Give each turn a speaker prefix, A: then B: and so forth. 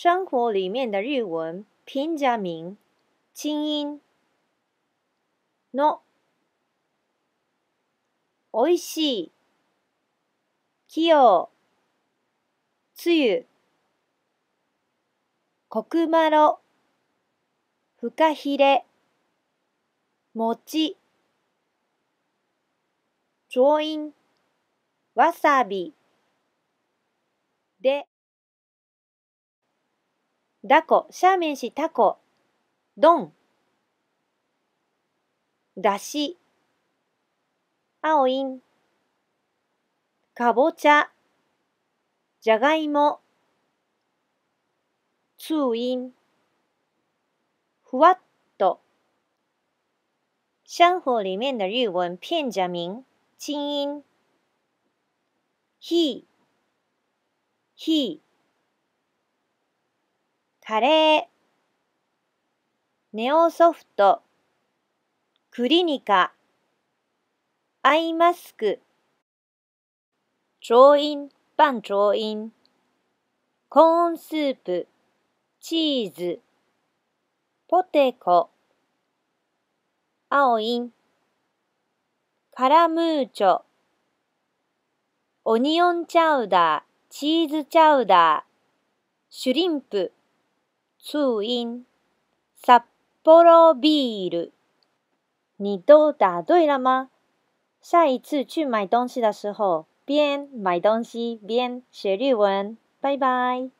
A: 生活里面的日文平假名、轻音のおいしい、器用、つゆ、コクマロ、フカヒレ、餅、ジョイン、わさび、で、だこ、しゃめんし、シ、タコ、ドン。だし、あおいん。かぼちゃ、じゃがいも、つういん。ふわっと。シャンホー里面の日文、ぴんじゃみん、ちんいん。ひ、ひ、カレー、ネオソフト、クリニカ、アイマスク、調印、半調印、コーンスープ、チーズ、ポテコ、青イン、カラムーチョ、オニオンチャウダー、チーズチャウダー、シュリンプ、注音 s 幌ビ p o r b 你都答对了吗？下一次去买东西的时候，边买东西边写日文，拜拜。